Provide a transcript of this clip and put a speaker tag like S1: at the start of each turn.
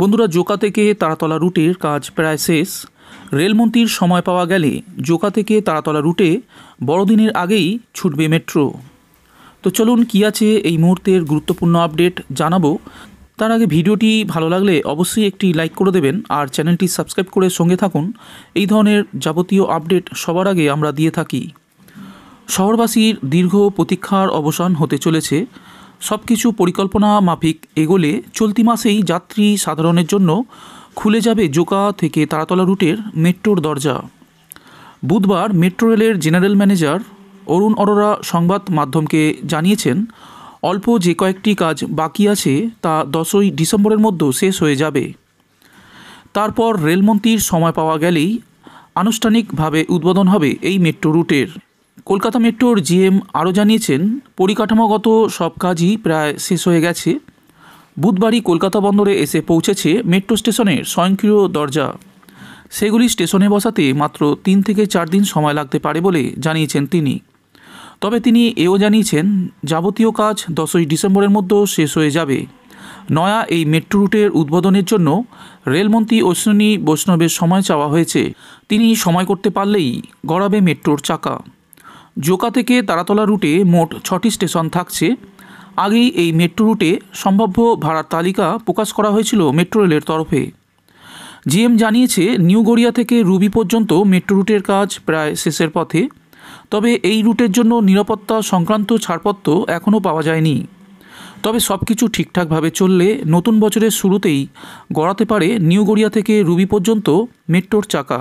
S1: বন্ধুরা জোকা থেকে তারাতলা রুটের কাজ প্রায় শেষ রেলমন্ত্রীর সময় পাওয়া গেলে জোকা থেকে তারাতলা রুটে বড়দিনের আগেই ছুটবে মেট্রো তো চলুন কী আছে এই মুহূর্তের গুরুত্বপূর্ণ আপডেট জানাবো তার আগে ভিডিওটি ভালো লাগলে অবশ্যই একটি লাইক করে দেবেন আর চ্যানেলটি সাবস্ক্রাইব করে সঙ্গে থাকুন এই ধরনের যাবতীয় আপডেট সবার আগে আমরা দিয়ে থাকি শহরবাসীর দীর্ঘ প্রতীক্ষার অবসান হতে চলেছে সব কিছু পরিকল্পনা মাফিক এগোলে চলতি মাসেই যাত্রী সাধারণের জন্য খুলে যাবে জোকা থেকে তারাতলা রুটের মেট্রোর দরজা বুধবার মেট্রো রেলের জেনারেল ম্যানেজার অরুণ অরোরা সংবাদ মাধ্যমকে জানিয়েছেন অল্প যে কয়েকটি কাজ বাকি আছে তা দশই ডিসেম্বরের মধ্যে শেষ হয়ে যাবে তারপর রেলমন্ত্রীর সময় পাওয়া গেলেই আনুষ্ঠানিকভাবে উদ্বোধন হবে এই মেট্রো রুটের কলকাতা মেট্রোর জিএম আরও জানিয়েছেন পরিকাঠামোগত সব কাজই প্রায় শেষ হয়ে গেছে বুধবারই কলকাতা বন্দরে এসে পৌঁছেছে মেট্রো স্টেশনের স্বয়ংক্রিয় দরজা সেগুলি স্টেশনে বসাতে মাত্র তিন থেকে চার দিন সময় লাগতে পারে বলে জানিয়েছেন তিনি তবে তিনি এও জানিয়েছেন যাবতীয় কাজ দশই ডিসেম্বরের মধ্যেও শেষ হয়ে যাবে নয়া এই মেট্রো রুটের উদ্বোধনের জন্য রেলমন্ত্রী অশ্বিনী বৈষ্ণবের সময় চাওয়া হয়েছে তিনি সময় করতে পারলেই গড়াবে মেট্রোর চাকা জোকা থেকে তারাতলা রুটে মোট ছটি স্টেশন থাকছে আগেই এই মেট্রো রুটে সম্ভাব্য ভাড়ার তালিকা প্রকাশ করা হয়েছিল মেট্রো রেলের তরফে জিএম জানিয়েছে নিউ গড়িয়া থেকে রুবি পর্যন্ত মেট্রো রুটের কাজ প্রায় শেষের পথে তবে এই রুটের জন্য নিরাপত্তা সংক্রান্ত ছাড়পত্র এখনও পাওয়া যায়নি তবে সব কিছু ঠিকঠাকভাবে চললে নতুন বছরের শুরুতেই গড়াতে পারে নিউ গড়িয়া থেকে রুবি পর্যন্ত মেট্রোর চাকা